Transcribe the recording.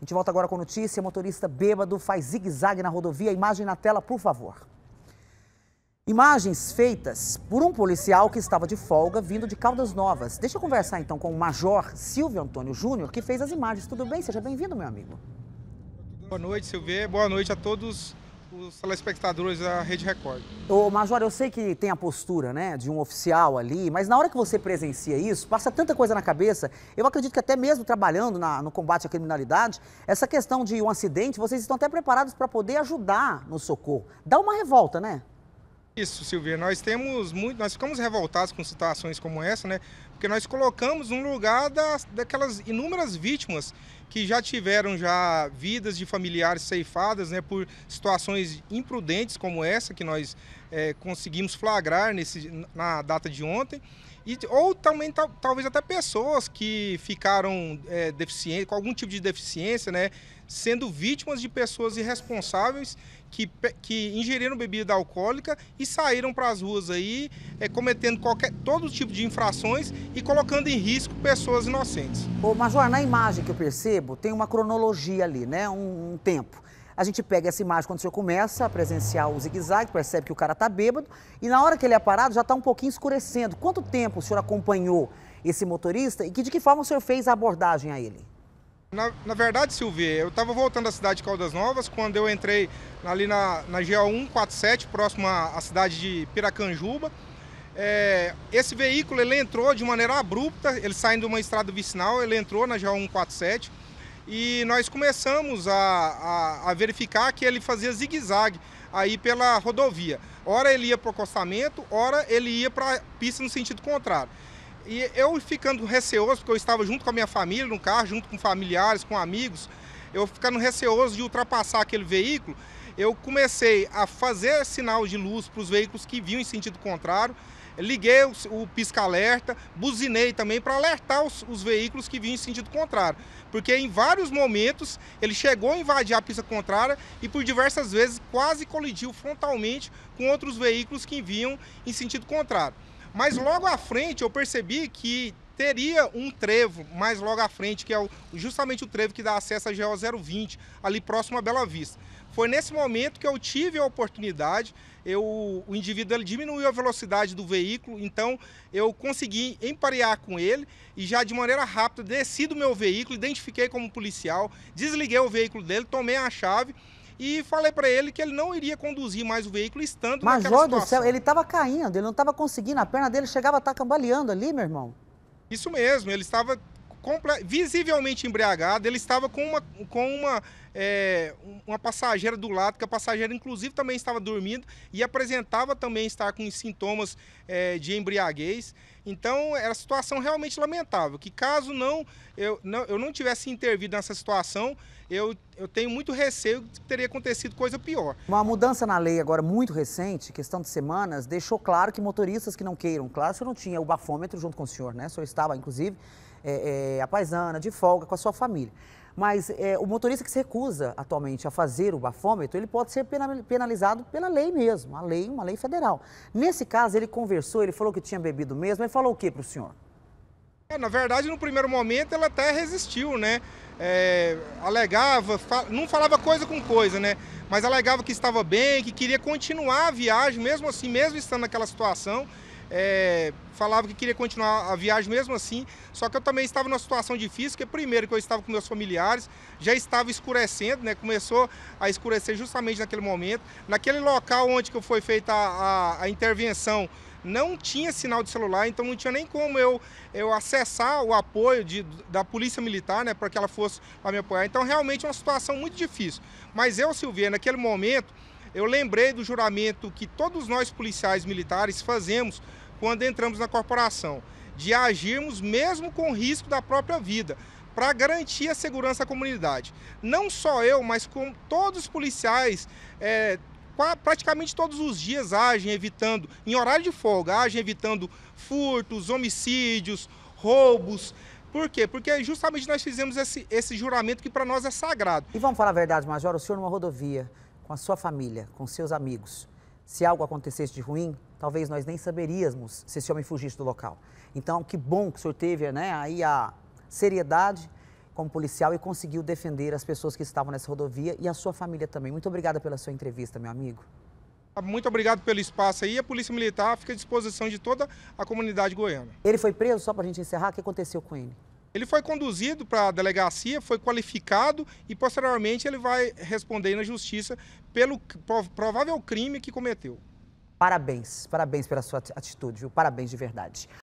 A gente volta agora com notícia. Motorista bêbado faz zigue-zague na rodovia. Imagem na tela, por favor. Imagens feitas por um policial que estava de folga vindo de Caldas Novas. Deixa eu conversar então com o Major Silvio Antônio Júnior, que fez as imagens. Tudo bem? Seja bem-vindo, meu amigo. Boa noite, Silvio. Boa noite a todos os telespectadores da Rede Record. Ô, Major, eu sei que tem a postura, né, de um oficial ali, mas na hora que você presencia isso, passa tanta coisa na cabeça. Eu acredito que até mesmo trabalhando na, no combate à criminalidade, essa questão de um acidente, vocês estão até preparados para poder ajudar no socorro. Dá uma revolta, né? Isso, Silvia. Nós temos muito, nós ficamos revoltados com situações como essa, né? Porque nós colocamos no lugar das, daquelas inúmeras vítimas que já tiveram já vidas de familiares ceifadas né, por situações imprudentes como essa que nós é, conseguimos flagrar nesse, na data de ontem. E, ou também tal, talvez até pessoas que ficaram é, eh, deficientes, com algum tipo de deficiência, né, sendo vítimas de pessoas irresponsáveis que, que ingeriram bebida alcoólica e saíram para as ruas aí é, cometendo qualquer, todo tipo de infrações e colocando em risco pessoas inocentes. Ô, Major, na imagem que eu percebo, tem uma cronologia ali, né? um, um tempo. A gente pega essa imagem quando o senhor começa a presenciar o zigue-zague, percebe que o cara está bêbado e na hora que ele é parado já está um pouquinho escurecendo. Quanto tempo o senhor acompanhou esse motorista e que, de que forma o senhor fez a abordagem a ele? Na, na verdade, Silvia, eu estava voltando da cidade de Caldas Novas quando eu entrei ali na, na GA 147, próximo à, à cidade de Piracanjuba. É, esse veículo ele entrou de maneira abrupta, ele saindo de uma estrada vicinal, ele entrou na GA 147 e nós começamos a, a, a verificar que ele fazia zigue-zague aí pela rodovia. Ora ele ia para o acostamento, ora ele ia para a pista no sentido contrário. E eu ficando receoso, porque eu estava junto com a minha família no carro, junto com familiares, com amigos, eu ficando receoso de ultrapassar aquele veículo, eu comecei a fazer sinal de luz para os veículos que vinham em sentido contrário liguei o, o pisca-alerta, buzinei também para alertar os, os, veículos que vinham em sentido contrário. Porque em vários momentos ele chegou a invadir a pista contrária e por diversas vezes quase colidiu frontalmente com outros veículos que vinham em sentido contrário. Mas logo à frente eu percebi que teria um trevo mais logo à frente, que é o, justamente o trevo que dá acesso à GO 020, ali próximo à Bela Vista. Foi nesse momento que eu tive a oportunidade, eu, o indivíduo ele diminuiu a velocidade do veículo, então eu consegui emparear com ele e já de maneira rápida desci do meu veículo, identifiquei como policial, desliguei o veículo dele, tomei a chave e falei para ele que ele não iria conduzir mais o veículo estando Major naquela situação. do céu, ele estava caindo, ele não estava conseguindo, a perna dele chegava a estar tá cambaleando ali, meu irmão. Isso mesmo, ele estava visivelmente embriagado. Ele estava com uma, com uma, é, uma passageira do lado, que a passageira, inclusive, também estava dormindo e apresentava também estar com sintomas é, de embriaguez. Então, era situação realmente lamentável. Que caso não eu não, eu não tivesse intervido nessa situação, eu, eu tenho muito receio que teria acontecido coisa pior. Uma mudança na lei agora muito recente, questão de semanas, deixou claro que motoristas que não queiram, claro, o senhor não tinha o bafômetro junto com o senhor, né? O senhor estava, inclusive, é, é, a paisana, de folga, com a sua família. Mas é, o motorista que se recusa atualmente a fazer o bafômetro, ele pode ser penalizado pela lei mesmo, a lei, uma lei federal. Nesse caso, ele conversou, ele falou que tinha bebido mesmo, ele falou o que para o senhor? É, na verdade, no primeiro momento, ela até resistiu, né? É, alegava, fal... não falava coisa com coisa, né? Mas alegava que estava bem, que queria continuar a viagem, mesmo assim, mesmo estando naquela situação é, falava que queria continuar a viagem mesmo assim, só que eu também estava numa situação difícil, que primeiro que eu estava com meus familiares, já estava escurecendo, né? Começou a escurecer justamente naquele momento. Naquele local onde que foi feita a, a, a intervenção, não tinha sinal de celular, então não tinha nem como eu, eu acessar o apoio de, da polícia militar, né, para que ela fosse para me apoiar. Então realmente é uma situação muito difícil. Mas eu, Silvia, naquele momento, eu lembrei do juramento que todos nós policiais militares fazemos quando entramos na corporação, de agirmos mesmo com risco da própria vida, para garantir a segurança à comunidade. Não só eu, mas com todos os policiais, é, praticamente todos os dias agem evitando, em horário de folga, agem evitando furtos, homicídios, roubos. Por quê? Porque justamente nós fizemos esse, esse juramento que para nós é sagrado. E vamos falar a verdade, Major, o senhor numa rodovia, com a sua família, com seus amigos, se algo acontecesse de ruim, talvez nós nem saberíamos se esse homem fugisse do local. Então, que bom que o senhor teve né, aí a seriedade como policial e conseguiu defender as pessoas que estavam nessa rodovia e a sua família também. Muito obrigada pela sua entrevista, meu amigo. Muito obrigado pelo espaço aí. A Polícia Militar fica à disposição de toda a comunidade goiana. Ele foi preso, só para a gente encerrar, o que aconteceu com ele? Ele foi conduzido para a delegacia, foi qualificado e posteriormente ele vai responder na justiça pelo provável crime que cometeu. Parabéns, parabéns pela sua atitude, viu? Parabéns de verdade.